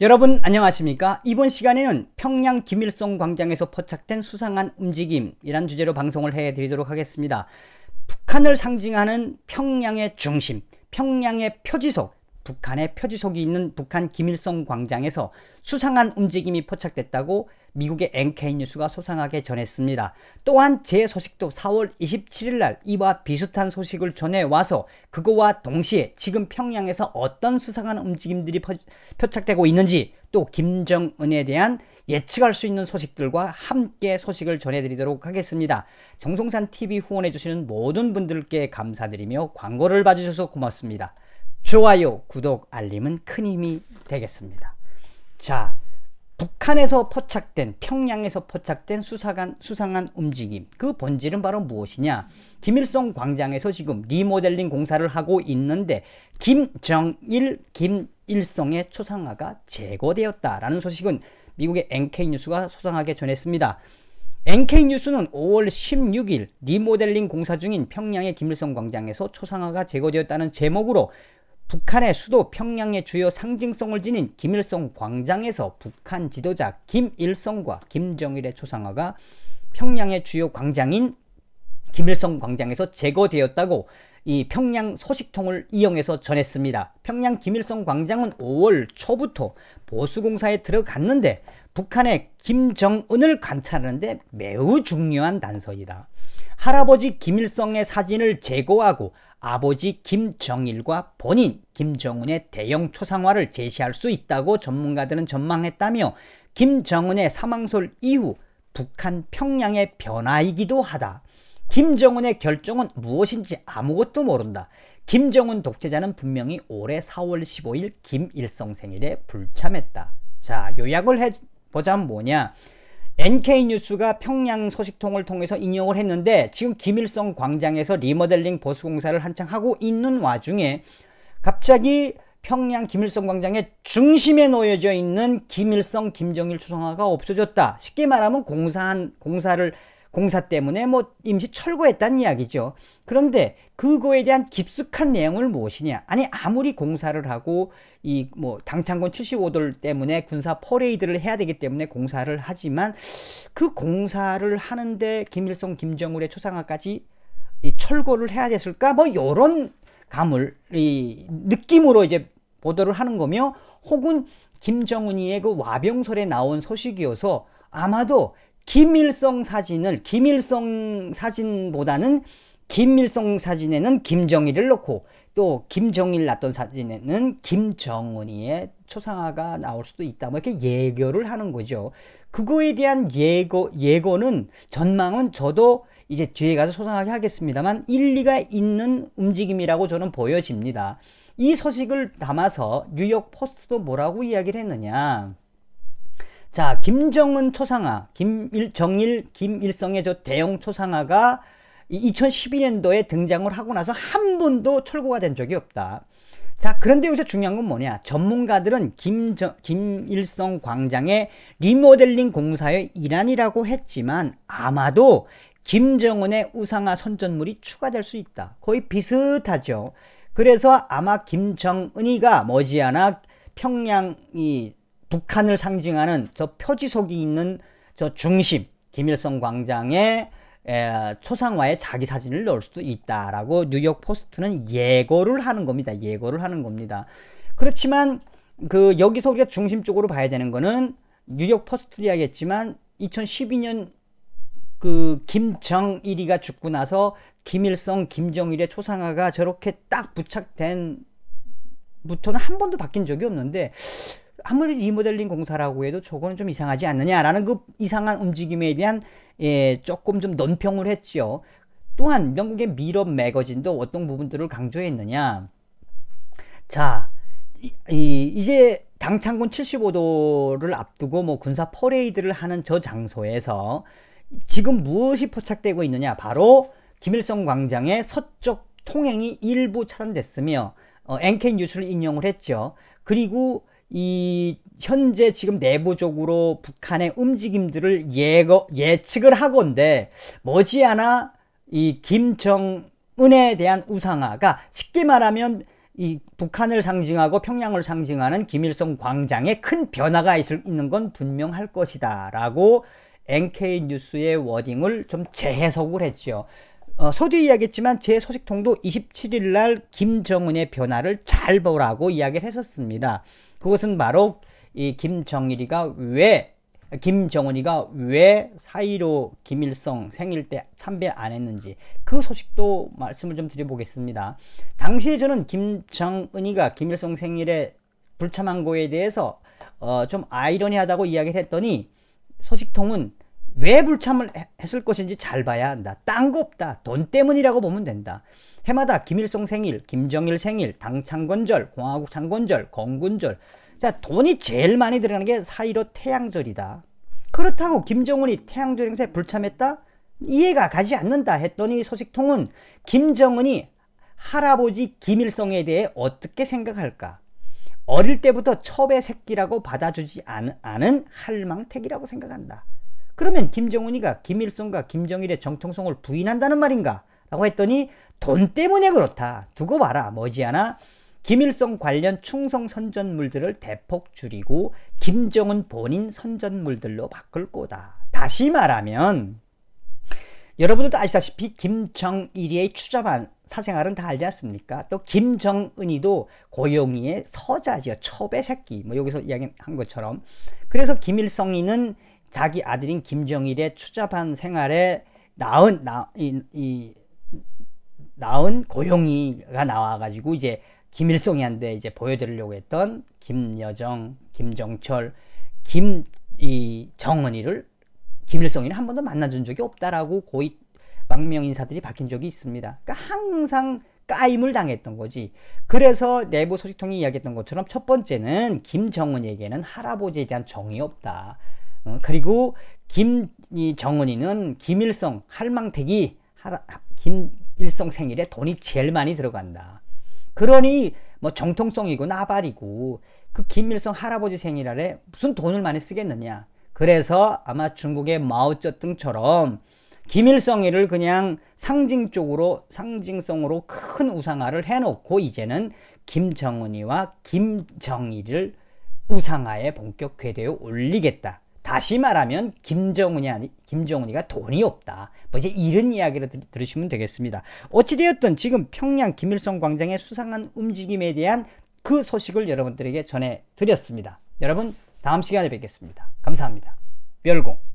여러분 안녕하십니까 이번 시간에는 평양 김일성 광장에서 포착된 수상한 움직임이란 주제로 방송을 해드리도록 하겠습니다 북한을 상징하는 평양의 중심 평양의 표지석 북한의 표지석이 있는 북한 김일성 광장에서 수상한 움직임이 포착됐다고 미국의 NK뉴스가 소상하게 전했습니다. 또한 제 소식도 4월 27일 날 이와 비슷한 소식을 전해와서 그거와 동시에 지금 평양에서 어떤 수상한 움직임들이 포, 표착되고 있는지 또 김정은에 대한 예측할 수 있는 소식들과 함께 소식을 전해드리도록 하겠습니다. 정송산 TV 후원해주시는 모든 분들께 감사드리며 광고를 봐주셔서 고맙습니다. 좋아요, 구독, 알림은 큰 힘이 되겠습니다. 자, 북한에서 포착된 평양에서 포착된 수사관, 수상한 움직임 그 본질은 바로 무엇이냐 김일성 광장에서 지금 리모델링 공사를 하고 있는데 김정일, 김일성의 초상화가 제거되었다라는 소식은 미국의 NK뉴스가 소상하게 전했습니다. NK뉴스는 5월 16일 리모델링 공사 중인 평양의 김일성 광장에서 초상화가 제거되었다는 제목으로 북한의 수도 평양의 주요 상징성을 지닌 김일성 광장에서 북한 지도자 김일성과 김정일의 초상화가 평양의 주요 광장인 김일성 광장에서 제거되었다고 이 평양 소식통을 이용해서 전했습니다. 평양 김일성 광장은 5월 초부터 보수공사에 들어갔는데 북한의 김정은을 관찰하는데 매우 중요한 단서이다. 할아버지 김일성의 사진을 제거하고 아버지 김정일과 본인 김정은의 대형 초상화를 제시할 수 있다고 전문가들은 전망했다며 김정은의 사망설 이후 북한 평양의 변화이기도 하다. 김정은의 결정은 무엇인지 아무것도 모른다. 김정은 독재자는 분명히 올해 4월 15일 김일성 생일에 불참했다. 자 요약을 해보자면 뭐냐 NK뉴스가 평양 소식통을 통해서 인용을 했는데 지금 김일성 광장에서 리모델링 보수공사를 한창 하고 있는 와중에 갑자기 평양 김일성 광장의 중심에 놓여져 있는 김일성 김정일 추상화가 없어졌다. 쉽게 말하면 공사한 공사를 공사 때문에 뭐 임시 철거했다는 이야기죠. 그런데 그거에 대한 깊숙한 내용을 무엇이냐? 아니 아무리 공사를 하고 이 뭐 당창군 75돌 때문에 군사 퍼레이드를 해야 되기 때문에 공사를 하지만 그 공사를 하는데 김일성, 김정일의 초상화까지 이 철거를 해야 됐을까? 뭐 요런 감을 이 느낌으로 이제 보도를 하는 거며 혹은 김정은이의 그 와병설에 나온 소식이어서 아마도 김일성 사진을 김일성 사진보다는 김일성 사진에는 김정일을 넣고 또 김정일 났던 사진에는 김정은이의 초상화가 나올 수도 있다. 뭐 이렇게 예결을 하는 거죠. 그거에 대한 예고 예고는 전망은 저도 이제 뒤에 가서 소상하게 하겠습니다만 일리가 있는 움직임이라고 저는 보여집니다. 이 소식을 담아서 뉴욕 포스트도 뭐라고 이야기를 했느냐. 자, 김정은 초상화, 김일, 정일, 김일성의 저 대형 초상화가 2012년도에 등장을 하고 나서 한 번도 철거가 된 적이 없다. 자, 그런데 여기서 중요한 건 뭐냐? 전문가들은 김정, 김일성 광장의 리모델링 공사의 일환이라고 했지만 아마도 김정은의 우상화 선전물이 추가될 수 있다. 거의 비슷하죠. 그래서 아마 김정은이가 머지않아 평양이 북한을 상징하는 저 표지석이 있는 저 중심 김일성 광장에 에, 초상화에 자기 사진을 넣을 수도 있다라고 뉴욕 포스트는 예고를 하는 겁니다. 예고를 하는 겁니다. 그렇지만 그 여기서 우리가 중심적으로 봐야 되는 거는 뉴욕 포스트 이야기했지만 2012년 그 김정일이가 죽고 나서 김일성, 김정일의 초상화가 저렇게 딱 부착된 부터는 한 번도 바뀐 적이 없는데 아무리 리모델링 공사라고 해도 저거는좀 이상하지 않느냐라는 그 이상한 움직임에 대한 예, 조금 좀 논평을 했지요. 또한 영국의 미럽 매거진도 어떤 부분들을 강조했느냐. 자, 이, 이, 이제 당창군 75도를 앞두고 뭐 군사 퍼레이드를 하는 저 장소에서 지금 무엇이 포착되고 있느냐. 바로 김일성 광장의 서쪽 통행이 일부 차단됐으며 어, NK 뉴스를 인용을 했죠. 그리고 이 현재 지금 내부적으로 북한의 움직임들을 예거, 예측을 하건데 머지않아 이 김정은에 대한 우상화가 쉽게 말하면 이 북한을 상징하고 평양을 상징하는 김일성 광장에 큰 변화가 있을, 있는 건 분명할 것이다 라고 NK뉴스의 워딩을 좀 재해석을 했죠. 어, 서두에 이야기했지만 제 소식통도 27일 날 김정은의 변화를 잘 보라고 이야기를 했었습니다. 그것은 바로 이 김정일이가 왜 김정은이가 왜 사이로 김일성 생일 때 참배 안 했는지 그 소식도 말씀을 좀 드려보겠습니다. 당시에 저는 김정은이가 김일성 생일에 불참한 거에 대해서 어, 좀 아이러니하다고 이야기를 했더니 소식통은 왜 불참을 했을 것인지 잘 봐야 한다. 딴 거 없다. 돈 때문이라고 보면 된다. 해마다 김일성 생일, 김정일 생일, 당 창건절, 공화국 창건절, 건군절. 자, 돈이 제일 많이 들어가는 게 사이로 태양절이다. 그렇다고 김정은이 태양절 행사에 불참했다? 이해가 가지 않는다 했더니 소식통은 김정은이 할아버지 김일성에 대해 어떻게 생각할까? 어릴 때부터 첩의 새끼라고 받아주지 않은 할망택이라고 생각한다. 그러면 김정은이가 김일성과 김정일의 정통성을 부인한다는 말인가? 라고 했더니 돈 때문에 그렇다. 두고 봐라. 머지않아 김일성 관련 충성 선전물들을 대폭 줄이고 김정은 본인 선전물들로 바꿀 거다. 다시 말하면 여러분들도 아시다시피 김정일의 추자반 사생활은 다 알지 않습니까? 또 김정은이도 고용이의 서자지요. 첩의 새끼. 뭐 여기서 이야기한 것처럼. 그래서 김일성이는 자기 아들인 김정일의 추잡한 생활에 나은 나, 이, 이 나은 고용이가 나와가지고 이제 김일성이한테 이제 보여드리려고 했던 김여정, 김정철, 김 이 정은이를 김일성이는 한 번도 만나준 적이 없다라고 고위 망명 인사들이 밝힌 적이 있습니다. 그러니까 항상 까임을 당했던 거지. 그래서 내부 소식통이 이야기했던 것처럼 첫 번째는 김정은에게는 할아버지에 대한 정이 없다. 어, 그리고 김정은이는 김일성 할망택이 하라, 김일성 생일에 돈이 제일 많이 들어간다. 그러니 뭐 정통성이고 나발이고 그 김일성 할아버지 생일날에 무슨 돈을 많이 쓰겠느냐. 그래서 아마 중국의 마오쩌둥처럼 김일성이를 그냥 상징적으로 상징성으로 큰 우상화를 해놓고 이제는 김정은이와 김정일을 우상화에 본격 궤도에 올리겠다. 다시 말하면 김정은이 아니 김정은이가 돈이 없다. 뭐 이제 이런 이야기를 들, 으시면 되겠습니다. 어찌되었든 지금 평양 김일성 광장의 수상한 움직임에 대한 그 소식을 여러분들에게 전해 드렸습니다. 여러분 다음 시간에 뵙겠습니다. 감사합니다. 멸공